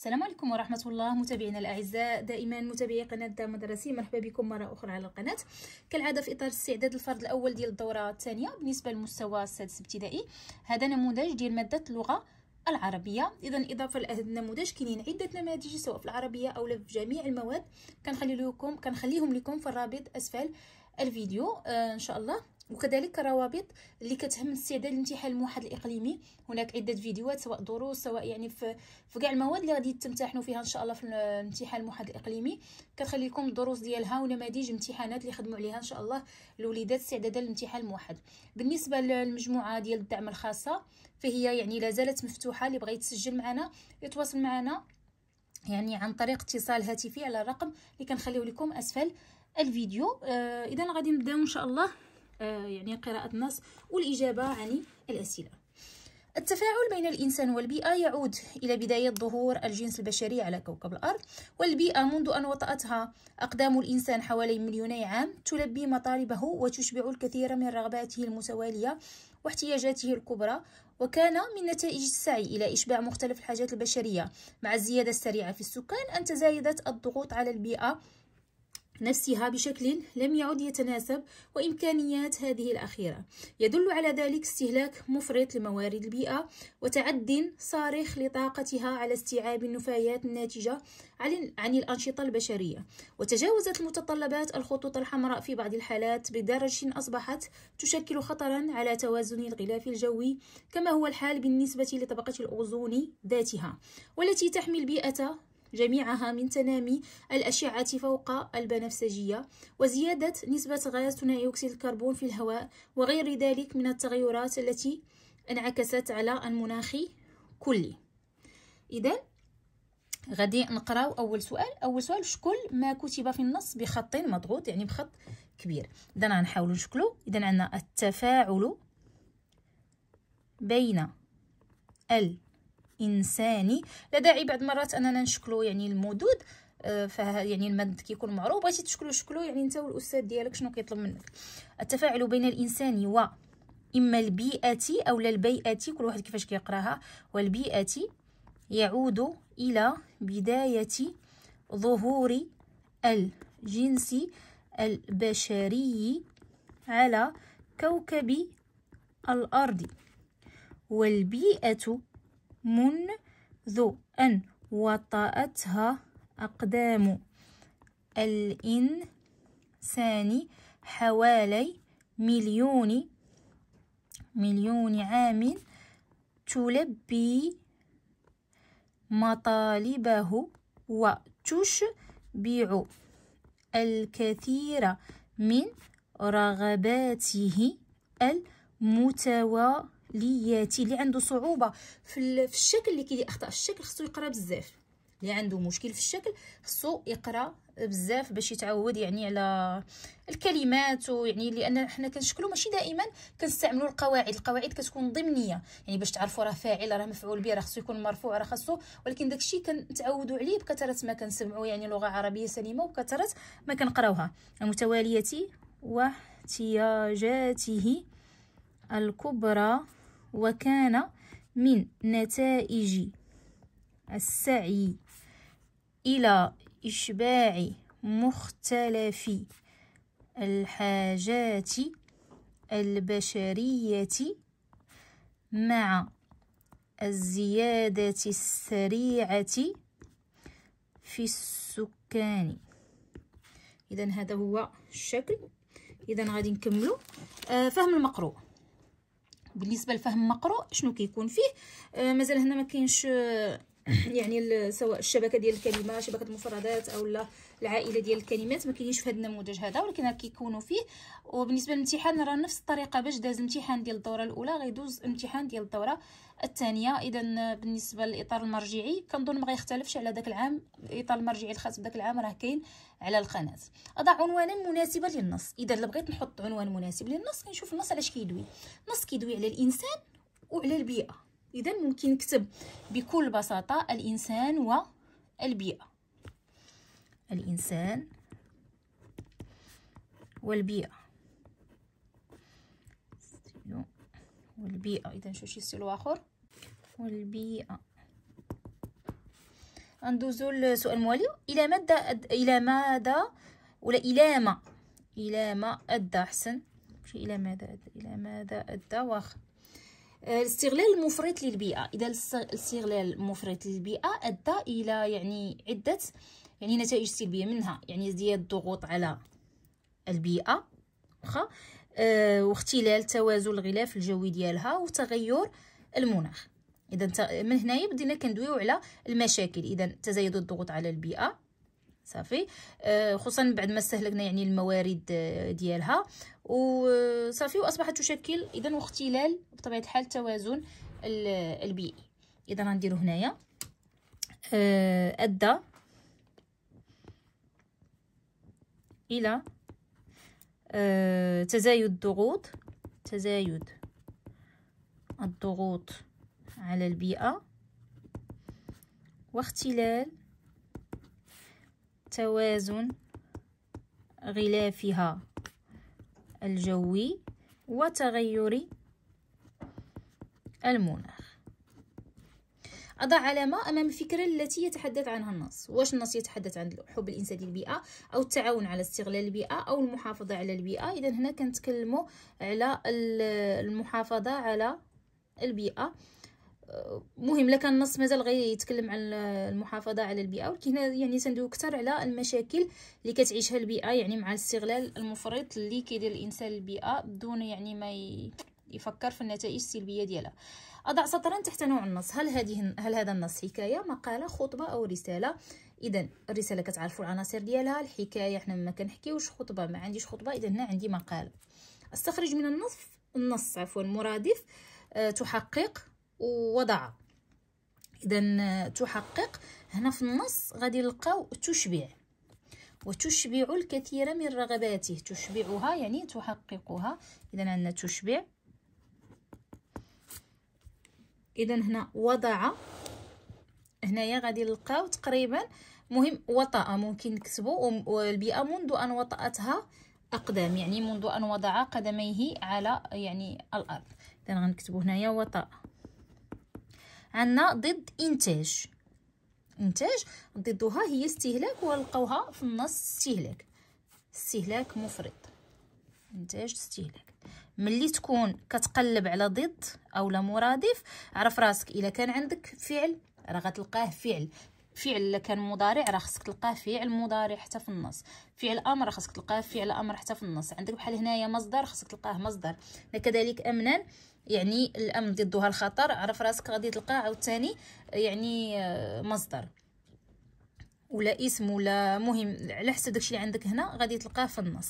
السلام عليكم ورحمة الله متابعينا الأعزاء دائما متابعي قناة دا مدرسي مرحبا بكم مرة أخرى على القناة كالعادة في إطار استعداد الفرد الأول ديال الدورة الثانية بالنسبة للمستوى السادس ابتدائي هذا نموذج ديال مادة اللغة العربيه اذا اضافه لهذا النموذج كاينين عده نماذج سواء في العربيه او في جميع المواد كنخلي لكم كنخليهم لكم في الرابط اسفل الفيديو آه ان شاء الله وكذلك روابط اللي كتهم استعداد الامتحان الموحد الاقليمي هناك عده فيديوهات سواء دروس سواء يعني في في كاع المواد اللي غادي تمتحنوا فيها ان شاء الله في الامتحان الموحد الاقليمي كنخلي لكم الدروس ديالها ونماذج امتحانات اللي خدموا عليها ان شاء الله الوليدات استعدادا للامتحان الموحد بالنسبه للمجموعه ديال الدعم الخاصه فهي يعني لا زالت مفتوحه اللي بغى يتسجل معنا يتواصل معنا يعني عن طريق اتصال هاتفي على الرقم اللي كنخليو لكم اسفل الفيديو آه، اذا غادي نبداو ان شاء الله آه، يعني قراءة النص والإجابة عن الأسئلة التفاعل بين الإنسان والبيئة يعود إلى بداية ظهور الجنس البشري على كوكب الأرض والبيئة منذ أن وطأتها أقدام الإنسان حوالي مليوني عام تلبي مطالبه وتشبع الكثير من رغباته المتوالية واحتياجاته الكبرى وكان من نتائج السعي إلى إشباع مختلف الحاجات البشرية مع الزيادة السريعة في السكان أن تزايدت الضغوط على البيئة نفسها بشكل لم يعد يتناسب وإمكانيات هذه الأخيرة يدل على ذلك استهلاك مفرط لموارد البيئة وتعد صارخ لطاقتها على استيعاب النفايات الناتجة عن الأنشطة البشرية وتجاوزت المتطلبات الخطوط الحمراء في بعض الحالات بدرجة أصبحت تشكل خطرا على توازن الغلاف الجوي كما هو الحال بالنسبة لطبقة الأوزون ذاتها والتي تحمي البيئة جميعها من تنامي الأشعة فوق البنفسجية وزيادة نسبة غاز ثنائي أكسيد الكربون في الهواء وغير ذلك من التغيرات التي انعكست على المناخ كلي إذا غادي نقراو اول سؤال اول سؤال شكل ما كتب في النص بخط مضغوط يعني بخط كبير اذا غنحاولو نشكلو اذا عندنا التفاعل بين ال انساني لا داعي بعض مرات اننا نشكلو يعني المدود آه، ف يعني المد كيكون معروف بغيتي تشكلو شكلو يعني انت والاستاذ ديالك شنو كيطلب منك التفاعل بين الانسان و اما البيئه او البيئه كل واحد كيفاش كيقراها والبيئه يعود الى بدايه ظهور الجنس البشري على كوكب الارض والبيئه منذ أن وطأتها أقدام الإنسان حوالي مليون مليون عام تلبي مطالبه وتشبع الكثير من رغباته المتوازنة لياتي اللي عنده صعوبه في الشكل اللي كيدير اخطاء الشكل خصو يقرا بزاف اللي عنده مشكل في الشكل خصو يقرا بزاف باش يتعود يعني على الكلمات ويعني لان حنا كنشكلو ماشي دائما كنستعملوا القواعد القواعد كتكون ضمنيه يعني باش تعرفوا راه فاعل راه مفعول به راه خصو يكون مرفوع راه خصو ولكن داكشي كنتعودوا عليه بكثره ما كنسمعوا يعني لغه عربيه سليمه وبكثره ما كنقراوها المتواليه واحتياجاته الكبرى وكان من نتائج السعي إلى إشباع مختلف الحاجات البشرية مع الزيادة السريعة في السكان إذا هذا هو الشكل إذا غادي نكملو آه، فهم المقروء بالنسبه لفهم مقروء شنو كيكون فيه آه مازال هنا ما كاينش آه، يعني سواء الشبكه ديال الكلمه شبكه المفردات او لا العائله ديال الكلمات ما كاينينش في هذا النموذج هذا ولكن راه كيكونوا فيه وبالنسبه للامتحان راه نفس الطريقه باش داز الامتحان ديال الدوره الاولى غيدوز الامتحان ديال الدوره الثانيه اذا بالنسبه للاطار المرجعي كنظن ما غيختلفش على داك العام الاطار المرجعي الخاص بداك العام راه كاين على القناه اضع عنوانا مناسبا للنص اذا الا بغيت نحط عنوان مناسب للنص كنشوف النص علاش كيدوي النص كيدوي على الانسان وعلى البيئه اذا ممكن نكتب بكل بساطه الانسان والبيئه الإنسان والبيئة والبيئة إذا نشوف شي ستيلو آخر والبيئة ندوزو لسؤال الموالي إلى مادة أد... إلى مادة ولا إلى ما إلى ما أدى أحسن ماشي إلى ماذا أدى إلى ماذا أدى واخا آه، الاستغلال المفرط للبيئة إذا الاستغلال المفرط للبيئة أدى إلى يعني عدة يعني نتائج سلبيه منها يعني ازدياد الضغوط على البيئه واخا أه واختلال توازن الغلاف الجوي ديالها وتغير المناخ اذا من هنايا بدينا كندويو على المشاكل اذا تزايد الضغوط على البيئه صافي آه، خصوصا بعد ما استهلكنا يعني الموارد آه، ديالها وصافي آه، واصبحت تشكل اذا واختلال بطبيعه الحال التوازن البيئي اذا غنديرو هنايا ادى إلى آه، تزايد الضغوط تزايد الضغوط على البيئة واختلال توازن غلافها الجوي وتغير المناخ أضع علامة أمام الفكرة التي يتحدث عنها النص واش النص يتحدث عن حب الإنسان للبيئة أو التعاون على استغلال البيئة أو المحافظة على البيئة إذا هنا كنتكلموا على المحافظة على البيئة أه، مهم لكن النص مازال غير يتكلم عن المحافظه على البيئه ولكن هنا يعني تندوي اكثر على المشاكل اللي كتعيشها البيئه يعني مع الاستغلال المفرط اللي كيدير الانسان للبيئه بدون يعني ما يفكر في النتائج السلبيه ديالها أضع سطرا تحت نوع النص هل هذه هل هذا النص حكاية مقالة خطبة أو رسالة إذا الرسالة كتعرفوا العناصر ديالها الحكاية حنا ما كنحكيوش خطبة ما عنديش خطبة إذا هنا عندي مقالة استخرج من النص النص عفوا مرادف أه تحقق ووضع إذا آه، تحقق هنا في النص غادي نلقاو تشبع وتشبع الكثير من رغباته تشبعها يعني تحققها إذا عندنا تشبع اذا هنا وضع هنايا غادي نلقاو تقريبا مهم وطأ ممكن نكتبو والبيئه منذ ان وطأتها اقدام يعني منذ ان وضع قدميه على يعني الارض اذا غنكتبو هنايا وطأ عندنا ضد انتاج انتاج ضدها هي استهلاك ولقاوها في النص استهلاك استهلاك مفرط انتاج استهلاك ملي تكون كتقلب على ضد اولا مرادف عرف راسك الا كان عندك فعل راه غتلقاه فعل فعل الا كان مضارع راه خصك تلقاه فعل مضارع حتى في النص فعل امر راه خصك تلقاه فعل امر حتى في النص عندك بحال هنايا مصدر خصك تلقاه مصدر كذلك امنا يعني الامن ضدها الخطر عرف راسك غادي تلقاه عاوتاني يعني آه، مصدر ولا اسم ولا مهم على حسب داكشي اللي عندك هنا غادي تلقاه في النص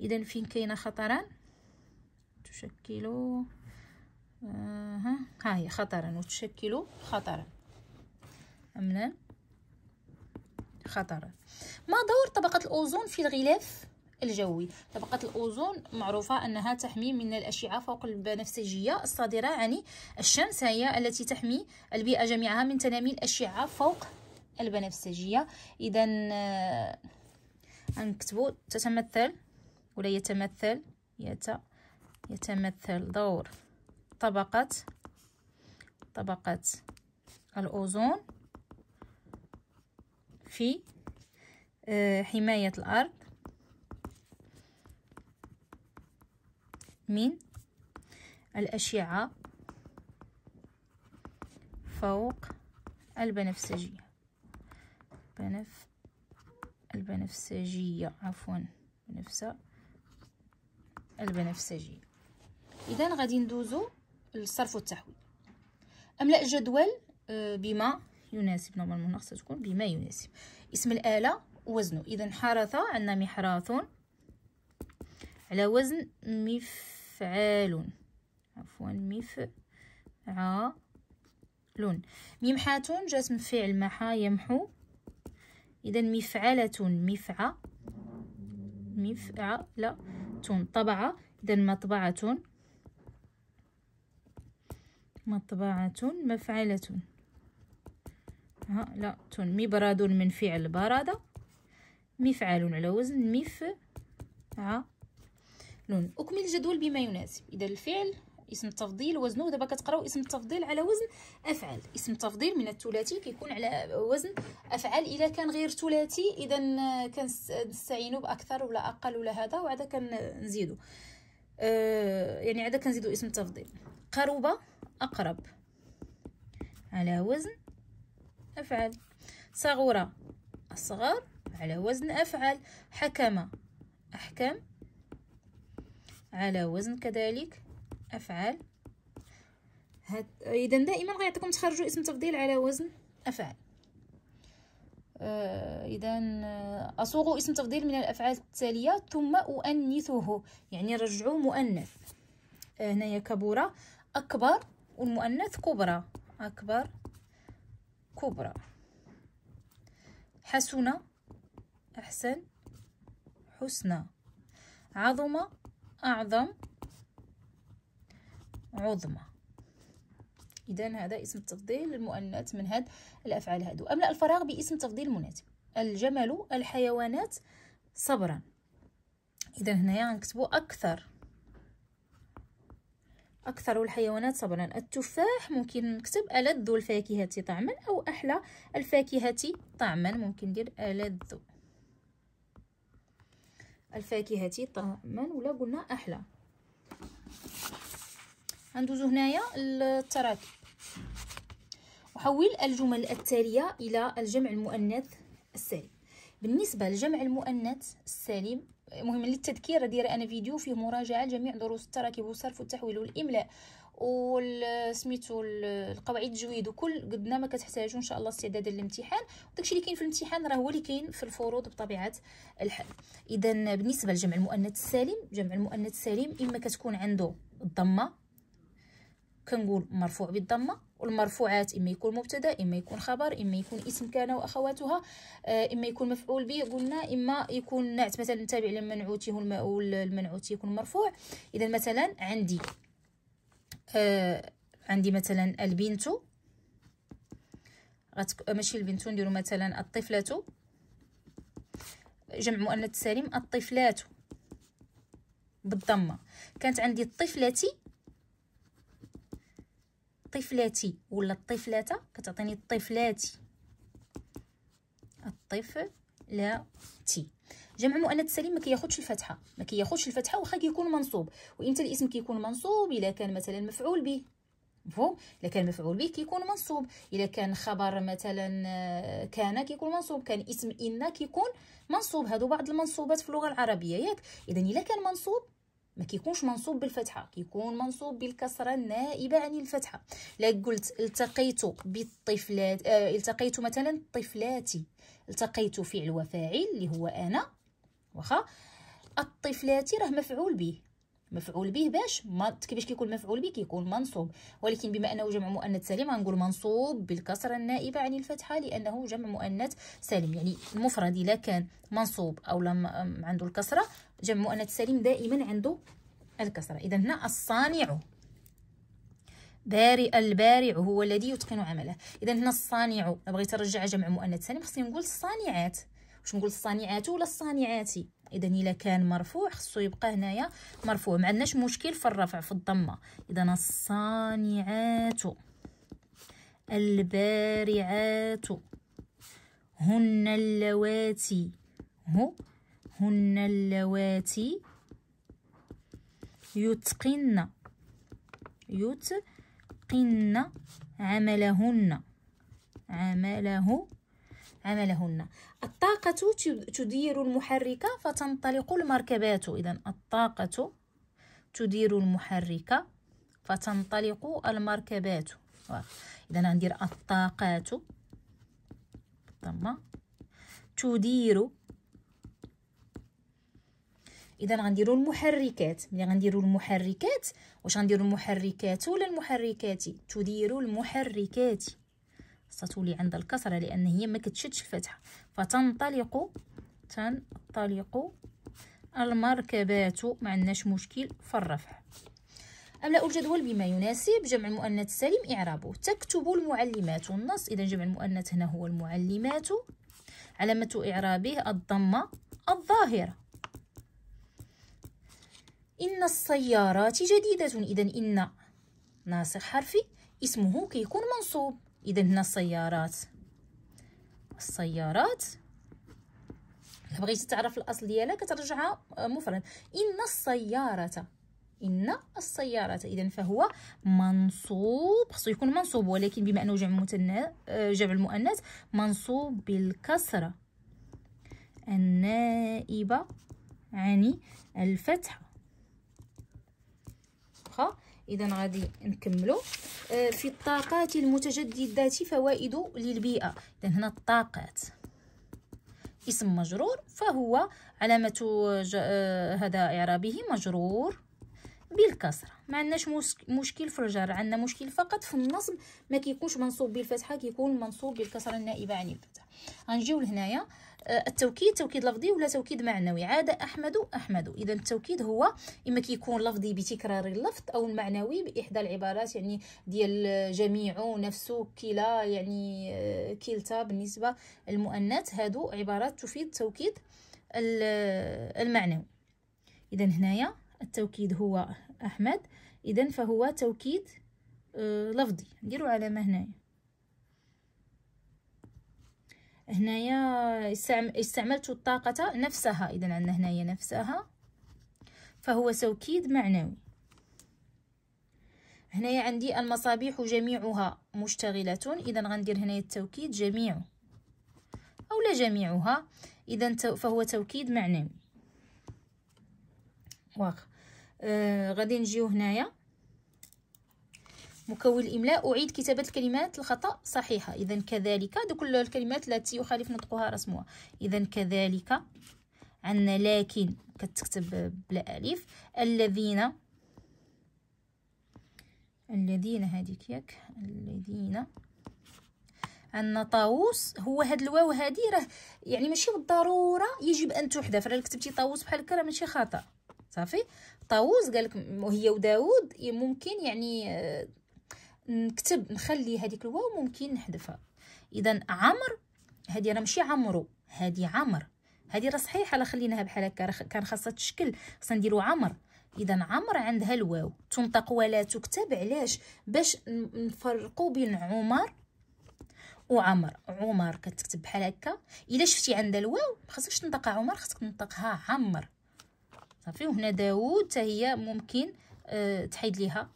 اذا فين كاينه خطران تشكل آه ها هي خطرا وتشكل خطرا أمنا خطرا ما دور طبقة الأوزون في الغلاف الجوي طبقة الأوزون معروفة أنها تحمي من الأشعة فوق البنفسجية الصادرة عن الشمس هي التي تحمي البيئة جميعها من تنامي الأشعة فوق البنفسجية إذا آه، نكتبوا تتمثل ولا يتمثل يتمثل يتمثل دور طبقة طبقة الأوزون في آه، حماية الأرض من الأشعة فوق البنفسجية بنف البنفسجية عفوا بنفسة البنفسجية اذا غادي ندوزو للصرف والتحويل املاء جدول آه، بما يناسب نورمالمون خصها تكون بما يناسب اسم الاله وزنه اذا حرث عندنا محراث على وزن مفعال عفوا مفعال ممحاة جسم فعل محا يمحو اذا مفعلة مفعى مفعلة طبعة اذا مطبعة مطبعة مفعلة ها لا تون مبراد من فعل برادة مفعل على وزن مف ع لون اكمل الجدول بما يناسب اذا الفعل اسم التفضيل وزنه دابا كتقراو اسم التفضيل على وزن افعل اسم التفضيل من الثلاثي كيكون على وزن افعل الا كان غير ثلاثي اذا كنستعينوا باكثر ولا اقل ولا هذا وعاد كنزيدو آه يعني عاد كنزيدو اسم التفضيل قروبة أقرب على وزن أفعل صغورة أصغر على وزن أفعل حكم أحكم على وزن كذلك أفعل هت... إذا دائما غيعطيكم تخرجوا اسم تفضيل على وزن أفعل آه إذا آه، أصوغ اسم تفضيل من الأفعال التالية ثم أؤنثه يعني رجعوا مؤنث آه، هنايا كبورة أكبر والمؤنث كبرى أكبر كبرى حسن أحسن حسنى عظم أعظم عظمى إذا هذا اسم تفضيل المؤنث من هاد الأفعال هادو أملأ الفراغ باسم تفضيل مناسب الجمل الحيوانات صبرا إذا هنايا غنكتبو أكثر أكثر الحيوانات صبرا التفاح ممكن نكتب ألذ الفاكهة طعما أو أحلى الفاكهة طعما ممكن ندير ألذ الفاكهة طعما ولا قلنا أحلى غندوزو هنايا التراكيب وحول الجمل التالية إلى الجمع المؤنث السالم بالنسبة لجمع المؤنث السالم مهم للتذكير دايره انا فيديو فيه مراجعه لجميع دروس التراكيب والصرف والتحويل والاملاء وسميتو القواعد التجويد وكل قدنا ما كتحتاجوا ان شاء الله استعدادا للامتحان وداكشي اللي كاين في الامتحان راه هو اللي كاين في الفروض بطبيعه الحال اذا بالنسبه لجمع المؤنث السالم جمع المؤنث السالم اما كتكون عنده الضمه كنقول مرفوع بالضمه والمرفوعات اما يكون مبتدا اما يكون خبر اما يكون اسم كان واخواتها آه، اما يكون مفعول به قلنا اما يكون نعت مثلا تابع لمنعوته والمنعوت يكون مرفوع اذا مثلا عندي آه عندي مثلا البنت غتك... ماشي البنت نديرو مثلا الطفله جمع مؤنث سالم الطفلات بالضمه كانت عندي الطفلتي طفلتي ولا الطفلات كتعطيني الطفلاتي الطفلتي جمع مؤنث سليم ما كياخذش الفتحه ما كياخذش الفتحه واخا كيكون منصوب وامتى الاسم كيكون منصوب الا كان مثلا مفعول به مفهوم الا كان مفعول به كيكون منصوب الا كان خبر مثلا آه، كان كيكون منصوب كان اسم ان كيكون منصوب هادو بعض المنصوبات في اللغه العربيه ياك اذا الا كان منصوب ما كيكونش منصوب بالفتحه كيكون منصوب بالكسره النائبه عن الفتحه لا قلت التقيت بالطفلات آه التقيت مثلا طفلاتي التقيت فعل وفاعل اللي هو انا واخا الطفلاتي راه مفعول به مفعول به باش ما كيفاش كيكون مفعول به كيكون منصوب ولكن بما انه جمع مؤنث سالم غنقول منصوب بالكسره النائبه عن الفتحه لانه جمع مؤنث سالم يعني المفرد الا كان منصوب او لم عنده الكسره جمع مؤنث سالم دائما عنده الكسره اذا هنا الصانع بارئ البارع هو الذي يتقن عمله اذا هنا الصانع بغيت نرجع جمع مؤنث سالم خصني نقول الصانعات باش نقول الصانعات ولا الصانعات اذا الا كان مرفوع خصو يبقى هنايا مرفوع ما عندناش مشكل في الرفع في الضمه اذا الصانعات البارعات هن اللواتي هو هن اللواتي يتقن يتقن عملهن عمله عملهن الطاقة تدير المحرك فتنطلق المركبات إذا الطاقة تدير المحرك فتنطلق المركبات إذا غندير الطاقات تدير اذا غنديروا المحركات ملي غنديروا المحركات واش غنديروا المحركات ولا المحركات تدير المحركات ستولي عند الكسره لان هي ما كتشدش الفتحه فتنطلق تنطلق المركبات ما عندناش مشكل في الرفع املا الجدول بما يناسب جمع المؤنث السليم اعرابه تكتب المعلمات النص اذا جمع المؤنث هنا هو المعلمات علامه اعرابه الضمه الظاهره ان السيارات جديده اذا ان ناسخ حرفي اسمه كيكون منصوب اذا هنا السيارات السيارات بغيتي تعرف الاصل ديالها كترجعها آه، مفرد ان السياره ان السياره اذا فهو منصوب خصو يكون منصوب ولكن بما انه جمع مثنى آه، جمع المؤنث منصوب بالكسره النائبه عن الفتحه واخا اذا غادي نكملوا آه، في الطاقات المتجددات فوائد للبيئه اذا هنا الطاقات اسم مجرور فهو علامه آه، هذا اعرابه مجرور بالكسره ما عندناش مشكل في الجر عندنا مشكل فقط في النصب ما كيكونش منصوب بالفتحه كيكون منصوب بالكسره النائبه عن الفتحه غنجيو لهنايا آه، التوكيد توكيد لفظي ولا توكيد معنوي عاد احمد احمد اذا التوكيد هو اما كيكون لفظي بتكرار اللفظ او المعنوي باحدى العبارات يعني ديال جميع نفس كلا يعني آه، كلتا بالنسبه للمؤنث هادو عبارات تفيد توكيد المعنوي اذا هنايا التوكيد هو أحمد إذا فهو توكيد آه، لفظي نديرو علامة هنايا هنايا استعملت الطاقة نفسها إذا عندنا هنايا نفسها فهو توكيد معنوي هنايا عندي المصابيح جميعها مشتغلة إذا غندير هنايا التوكيد جميع أو لا جميعها إذا فهو توكيد معنوي واخا آه غادي نجيو هنايا مكون الاملاء اعيد كتابه الكلمات الخطا صحيحه اذا كذلك دوك الكلمات التي يخالف نطقها رسمها اذا كذلك عندنا لكن كتكتب بلا الف الذين الذين هذيك ياك الذين عندنا طاووس هو هاد الواو هادي راه يعني ماشي بالضروره يجب ان تحذف راه كتبتي طاووس بحال هكا راه ماشي خطا صافي طاووس لك هي وداود إيه، ممكن يعني آه، نكتب نخلي هذيك الواو ممكن نحذفها اذا عمر هذه راه ماشي عمرو هذه عمر هذه راه صحيحه لا خليناها بحال هكا كان خاصها تشكل خصنا نديرو عمر اذا عمر عندها الواو تنطق ولا تكتب علاش باش نفرقوا بين عمر وعمر عمر كتكتب بحال هكا الا شفتي عندها الواو ما خصكش تنطقها عمر خاصك تنطقها عمر صافي وهنا داوود حتى هي ممكن أه تحيد ليها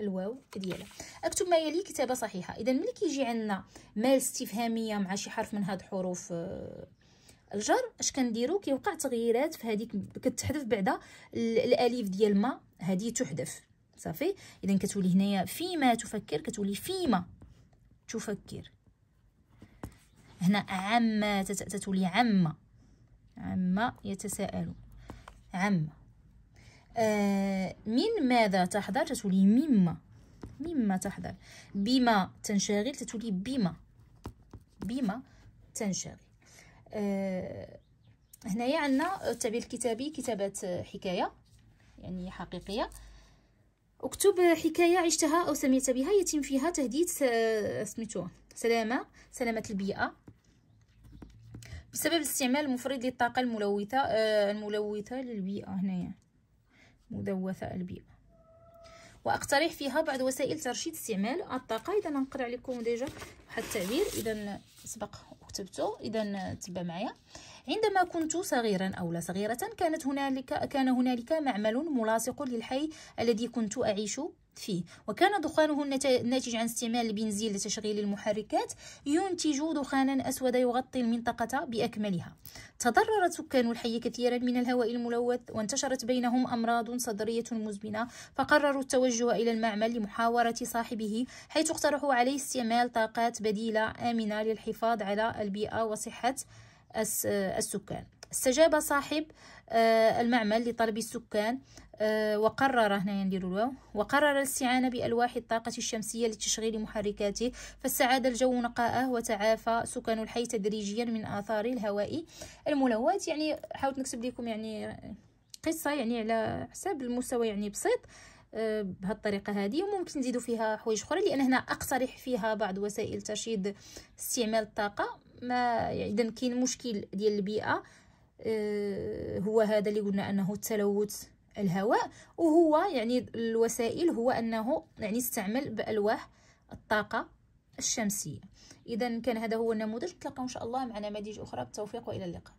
الواو ديالها اكتب ما يلي كتابه صحيحه اذا ملي كيجي عندنا مال استفهاميه مع شي حرف من هاد حروف أه الجر اش كنديرو كيوقع تغييرات في هذيك كتحذف بعدا الاليف ديال ما هذه تحذف صافي اذا كتولي هنايا فيما تفكر كتولي فيما تفكر هنا عما تتولي عما عما يتساءلون عامة آه من ماذا تحضر تتولي مما مما تحضر بما تنشغل تتولي بما بما تنشغل آه هنايا عندنا التعبير الكتابي كتابة حكاية يعني حقيقية اكتب حكاية عشتها أو سمعت بها يتم فيها تهديد آه، سميتو سلامة سلامة البيئة بسبب استعمال المفرد للطاقه الملوثه آه الملوثه للبيئه هنايا ملوثه البيئه واقترح فيها بعض وسائل ترشيد استعمال الطاقه اذا نقرا عليكم ديجا واحد التعبير اذا سبق وكتبته اذا تبع معايا عندما كنت صغيرا أو لا صغيرة كانت هنالك كان هنالك معمل ملاصق للحي الذي كنت أعيش فيه وكان دخانه الناتج عن استعمال البنزين لتشغيل المحركات ينتج دخانا أسود يغطي المنطقة بأكملها تضررت سكان الحي كثيرا من الهواء الملوث وانتشرت بينهم أمراض صدرية مزمنة فقرروا التوجه إلى المعمل لمحاورة صاحبه حيث اقترحوا عليه استعمال طاقات بديلة آمنة للحفاظ على البيئة وصحة السكان استجاب صاحب آه، المعمل لطلب السكان آه، وقرر هنا ينديروا وقرر الاستعانة بألواح الطاقة الشمسية لتشغيل محركاته فاستعاد الجو نقاءه وتعافى سكان الحي تدريجيا من آثار الهواء الملوث يعني حاولت نكتب لكم يعني قصة يعني على حساب المستوى يعني بسيط آه، بهالطريقه هذه وممكن نزيدوا فيها حوايج اخرى لان هنا اقترح فيها بعض وسائل ترشيد استعمال الطاقه ما يعني اذا كاين مشكل ديال البيئه آه، هو هذا اللي قلنا انه التلوث الهواء وهو يعني الوسائل هو انه يعني استعمل بالواح الطاقه الشمسيه اذا كان هذا هو النموذج تلقاو ان شاء الله مع نماذج اخرى بالتوفيق والى اللقاء